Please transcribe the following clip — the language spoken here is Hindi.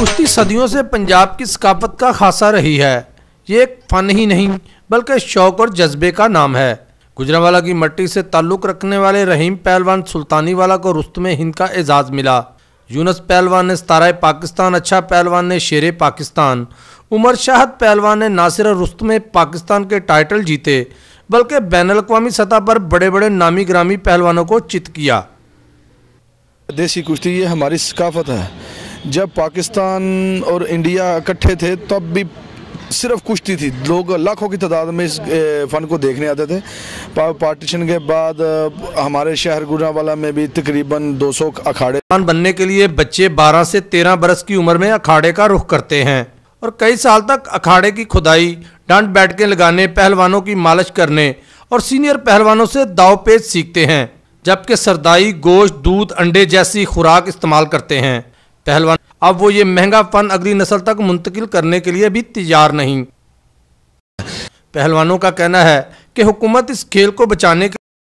कुश्ती सदियों से पंजाब की सकाफत का खासा रही है ये एक फन ही नहीं बल्कि शौक और जज्बे का नाम है गुजरावाला की मट्टी से ताल्लुक़ रखने वाले रहीम पहलवान सुल्तानी वाला को रुस्त में हिंद का एजाज़ मिला यूनस पहलवान ने सतारा पाकिस्तान अच्छा पहलवान ने शेर पाकिस्तान उमर शाहद पहलवान ने ना सिर्फ रुस्त में पाकिस्तान के टाइटल जीते बल्कि बैन अवी सतह पर बड़े बड़े नामी ग्रामी पहलवानों को चित किया देसी कुश्ती ये हमारी सकाफत है जब पाकिस्तान और इंडिया इकट्ठे थे तब भी सिर्फ कुश्ती थी लोग लाखों की तादाद में इस फ़न को देखने आते थे पा, पार्टीशन के बाद हमारे शहर गुजरावाला में भी तकरीबन 200 सौ अखाड़े बनने के लिए बच्चे 12 से 13 बरस की उम्र में अखाड़े का रुख करते हैं और कई साल तक अखाड़े की खुदाई डांट बैठकें लगाने पहलवानों की मालिश करने और सीनियर पहलवानों से दाव पेज सीखते हैं जबकि सरदाई गोश्त दूध अंडे जैसी खुराक इस्तेमाल करते हैं पहलवान अब वो ये फन अगली नस्ल तक मुंतकिल करने के लिए भी तैयार नहीं पहलवानों का कहना है कि हुकूमत इस खेल को बचाने के